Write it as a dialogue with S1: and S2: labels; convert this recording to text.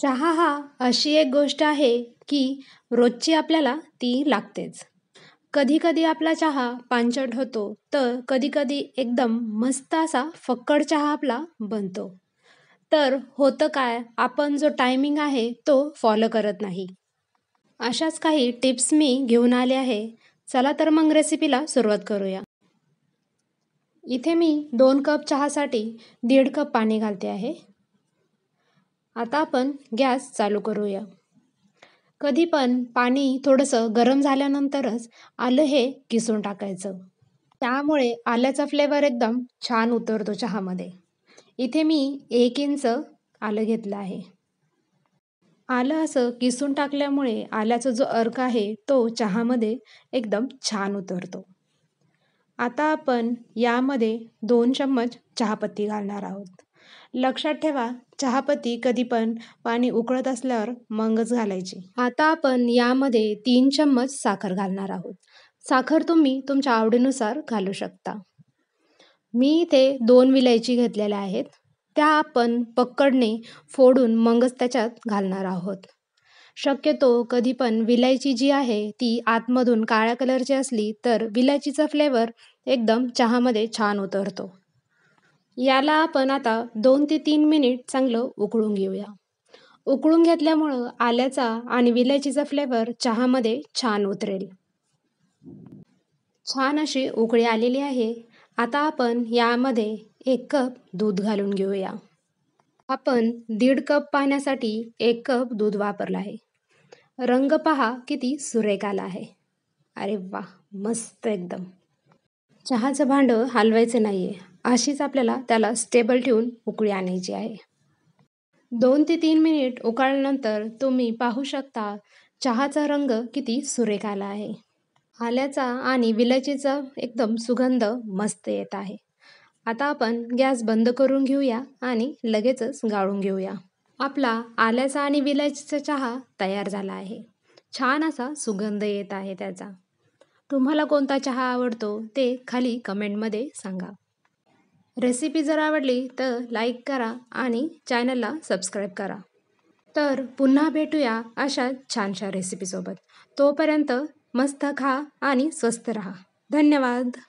S1: चहा हा अशी एक गोष्ट आहे की रोजची आपल्याला ती लागतेच कधीकधी आपला चहा पांचट होतो तर कधीकधी एकदम मस्त असा फक्कड चहा आपला बनतो तर होतं काय आपण जो टायमिंग आहे तो फॉलो करत नाही अशाच काही टिप्स मी घेऊन आले आहे चला तर मग रेसिपीला सुरुवात करूया इथे मी दोन कप चहासाठी दीड कप पाणी घालते आहे आता आपण गॅस चालू करूया कधी पण पाणी थोडंसं गरम झाल्यानंतरच आलं हे किसून टाकायचं त्यामुळे आल्याचा फ्लेवर एकदम छान उतरतो चहामध्ये इथे मी एक इंच आलं घेतलं आहे आलं असं किसून टाकल्यामुळे आल्याचा जो अर्क आहे तो चहामध्ये एकदम छान उतरतो आता आपण यामध्ये दोन चम्मच चहापत्ती घालणार आहोत लक्षात ठेवा चहापत्ती कधी पण पाणी उकळत असल्यावर मंगच घालायची आता आपण यामध्ये तीन चम्मच साखर घालणार आहोत साखर तुम्ही तुमच्या आवडीनुसार घालू शकता मी इथे दोन विलायची घेतलेल्या आहेत त्या आपण पक्कडने फोडून मगच त्याच्यात घालणार आहोत शक्यतो कधी पण विलायची जी आहे ती आतमधून काळ्या कलरची असली तर विलायचीचा फ्लेवर एकदम चहामध्ये छान उतरतो याला आपण आता दोन ते तीन मिनिट चांगलं उकळून घेऊया उकळून घेतल्यामुळं आल्याचा आणि विलायचीचा फ्लेवर चहामध्ये छान उतरेल छान अशी उकळी आलेली आहे आता आपण यामध्ये एक कप दूध घालून घेऊया आपण दीड कप पाण्यासाठी एक कप दूध वापरला आहे रंग पहा किती सुरेख आला आहे अरे वा मस्त एकदम चहाचं भांडं हलवायचं नाही आहे अशीच आपल्याला त्याला स्टेबल ठेवून उकळी आणायची आहे दोन ते तीन मिनिट उकाळल्यानंतर तुम्ही पाहू शकता चहाचा रंग किती सुरेख आला आहे आल्याचा आणि विलायचीचा एकदम सुगंध मस्त येत आहे आता आपण गॅस बंद करून घेऊया आणि लगेचच गाळून घेऊया आपला आल्याचा आणि विलायचीचा चहा तयार झाला आहे छान असा सुगंध येत आहे त्याचा तुम्हाला कोणता चहा आवडतो ते खाली कमेंटमध्ये सांगा रेसिपी जर आवडली तर लाईक करा आणि चॅनलला सबस्क्राईब करा तर पुन्हा भेटूया अशा छानशा रेसिपीसोबत तोपर्यंत मस्त खा आणि स्वस्त रहा धन्यवाद